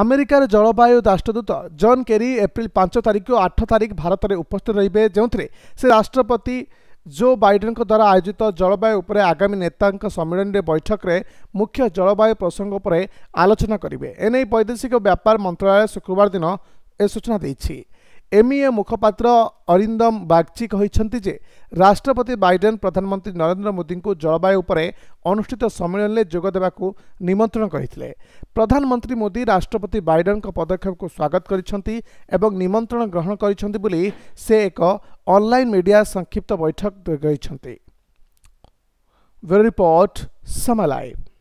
ଆମେରିକାର ଜଳବାୟୁ ରାଷ୍ଟ୍ରଦୂତ ଜନ୍ କେରି ଏପ୍ରିଲ ପାଞ୍ଚ ତାରିଖ ଓ ଆଠ ତାରିଖ ଭାରତରେ ଉପସ୍ଥିତ ରହିବେ ଯେଉଁଥିରେ ସେ ରାଷ୍ଟ୍ରପତି ଜୋ ବାଇଡେନଙ୍କ ଦ୍ୱାରା ଆୟୋଜିତ ଜଳବାୟୁ ଉପରେ ଆଗାମୀ ନେତାଙ୍କ ସମ୍ମିଳନୀରେ ବୈଠକରେ ମୁଖ୍ୟ ଜଳବାୟୁ ପ୍ରସଙ୍ଗ ଉପରେ ଆଲୋଚନା କରିବେ ଏନେଇ ବୈଦେଶିକ ବ୍ୟାପାର ମନ୍ତ୍ରଣାଳୟ ଶୁକ୍ରବାର ଦିନ ଏ ସୂଚନା ଦେଇଛି ଏମ୍ଇଏ ମୁଖପାତ୍ର ଅରିନ୍ଦମ ବାଗ୍ଚି କହିଛନ୍ତି ଯେ ରାଷ୍ଟ୍ରପତି ବାଇଡେନ୍ ପ୍ରଧାନମନ୍ତ୍ରୀ ନରେନ୍ଦ୍ର ମୋଦିଙ୍କୁ ଜଳବାୟୁ ଉପରେ ଅନୁଷ୍ଠିତ ସମ୍ମିଳନୀରେ ଯୋଗ ଦେବାକୁ ନିମନ୍ତ୍ରଣ କରିଥିଲେ ପ୍ରଧାନମନ୍ତ୍ରୀ ମୋଦି ରାଷ୍ଟ୍ରପତି ବାଇଡେନ୍ଙ୍କ ପଦକ୍ଷେପକୁ ସ୍ୱାଗତ କରିଛନ୍ତି ଏବଂ ନିମନ୍ତ୍ରଣ ଗ୍ରହଣ କରିଛନ୍ତି ବୋଲି ସେ ଏକ ଅନ୍ଲାଇନ୍ ମିଡିଆ ସଂକ୍ଷିପ୍ତ ବୈଠକ କରିଛନ୍ତି ରିପୋର୍ଟ ସମଲାଇଭ୍